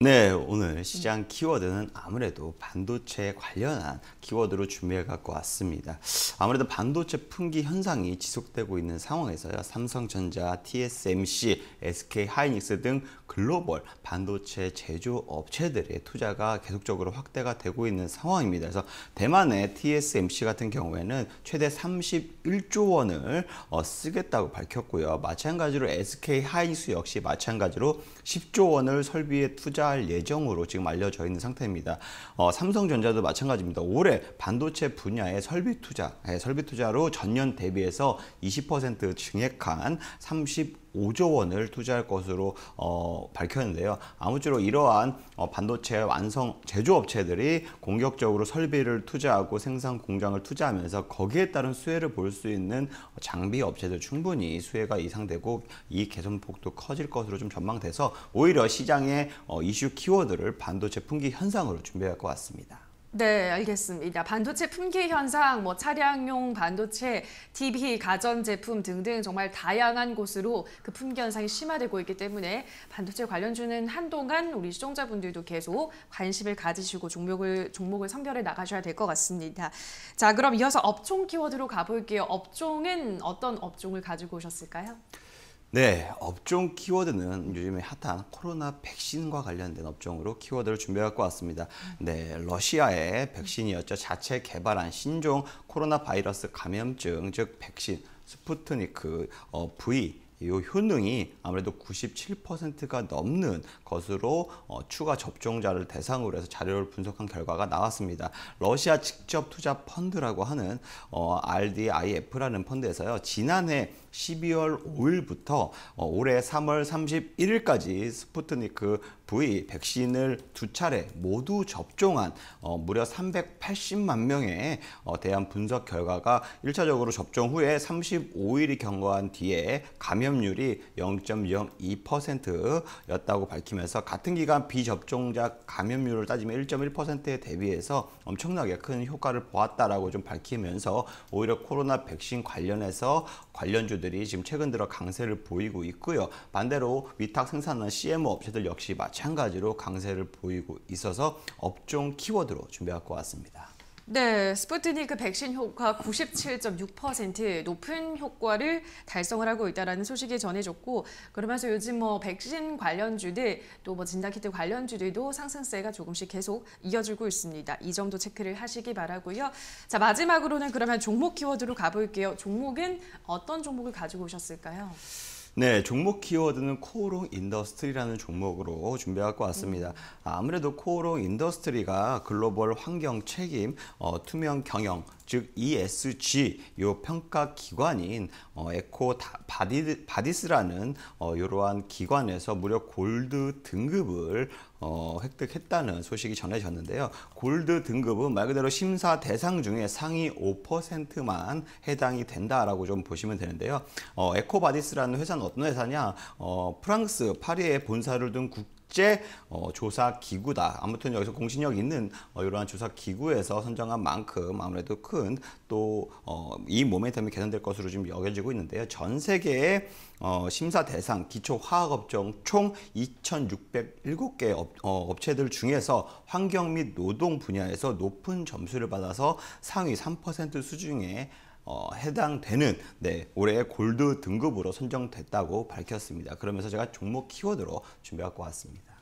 네, 오늘 시장 키워드는 아무래도 반도체에 관련한 키워드로 준비해 갖고 왔습니다. 아무래도 반도체 품귀 현상이 지속되고 있는 상황에서요. 삼성전자, TSMC, SK하이닉스 등 글로벌 반도체 제조 업체들의 투자가 계속적으로 확대가 되고 있는 상황입니다. 그래서 대만의 TSMC 같은 경우에는 최대 31조 원을 어, 쓰겠다고 밝혔고요. 마찬가지로 SK하이닉스 역시 마찬가지로 10조 원을 설비에 투자 출시할 예정으로 지금 알려져 있는 상태입니다. 어, 삼성전자도 마찬가지입니다. 올해 반도체 분야의 설비 투자, 예, 설비 투자로 전년 대비해서 20% 증액한 35 5조 원을 투자할 것으로 어, 밝혔는데요. 아무쪼록 이러한 어, 반도체 완성 제조업체들이 공격적으로 설비를 투자하고 생산 공장을 투자하면서 거기에 따른 수혜를 볼 수 있는 장비 업체들 충분히 수혜가 이상되고 이 개선폭도 커질 것으로 좀 전망돼서 오히려 시장의 어, 이슈 키워드를 반도체 품귀 현상으로 준비할 것 같습니다. 네, 알겠습니다. 반도체 품귀 현상, 뭐 차량용 반도체, TV, 가전제품 등등 정말 다양한 곳으로 그 품귀 현상이 심화되고 있기 때문에 반도체 관련주는 한동안 우리 시청자분들도 계속 관심을 가지시고 종목을, 종목을 선별해 나가셔야 될 것 같습니다. 자, 그럼 이어서 업종 키워드로 가볼게요. 업종은 어떤 업종을 가지고 오셨을까요? 네, 업종 키워드는 요즘에 핫한 코로나 백신과 관련된 업종으로 키워드를 준비해 갖고 왔습니다. 네, 러시아의 백신이었죠. 자체 개발한 신종 코로나 바이러스 감염증, 즉 백신 스푸트니크 어, V 이 효능이 아무래도 97%가 넘는 것으로 어, 추가 접종자를 대상으로 해서 자료를 분석한 결과가 나왔습니다. 러시아 직접 투자 펀드라고 하는 어, RDIF라는 펀드에서요. 지난해 12월 5일부터 어, 올해 3월 31일까지 스푸트니크 V 백신을 두 차례 모두 접종한 어, 무려 380만 명에 어, 대한 분석 결과가 1차적으로 접종 후에 35일이 경과한 뒤에 감염률이 0.02%였다고 밝히면서 같은 기간 비접종자 감염률을 따지면 1.1%에 대비해서 엄청나게 큰 효과를 보았다라고 좀 밝히면서 오히려 코로나 백신 관련해서 관련주들이 지금 최근 들어 강세를 보이고 있고요. 반대로 위탁 생산한 CMO 업체들 역시 마찬 마찬가지로 강세를 보이고 있어서 업종 키워드로 준비하고 왔습니다. 네, 스푸트니크 백신 효과 97.6% 높은 효과를 달성을 하고 있다는 소식이 전해졌고 그러면서 요즘 뭐 백신 관련주들 또 뭐 진단키트 관련주들도 상승세가 조금씩 계속 이어지고 있습니다. 이 점도 체크를 하시기 바라고요. 자 마지막으로는 그러면 종목 키워드로 가볼게요. 종목은 어떤 종목을 가지고 오셨을까요? 네, 종목 키워드는 코오롱 인더스트리라는 종목으로 준비하고 왔습니다. 음. 아무래도 코오롱 인더스트리가 글로벌 환경 책임, 어, 투명 경영, 즉 ESG 요 평가 기관인 어, 에코 바디, 바디스라는 어, 이러한 기관에서 무려 골드 등급을 어, 획득했다는 소식이 전해졌는데요. 골드 등급은 말 그대로 심사 대상 중에 상위 5%만 해당이 된다라고 좀 보시면 되는데요. 어, 에코바디스라는 회사는 어떤 회사냐? 어, 프랑스 파리에 본사를 둔국 국제 어, 조사 기구다. 아무튼 여기서 공신력 있는 어, 이러한 조사 기구에서 선정한 만큼 아무래도 큰 또이 어, 모멘텀이 개선될 것으로 지금 여겨지고 있는데요. 전 세계의 어, 심사 대상 기초 화학업종 총 2,607개 업, 어, 업체들 중에서 환경 및 노동 분야에서 높은 점수를 받아서 상위 3% 수준의 어, 해당되는 네, 올해의 골드 등급으로 선정됐다고 밝혔습니다. 그러면서 제가 종목 키워드로 준비하고 왔습니다.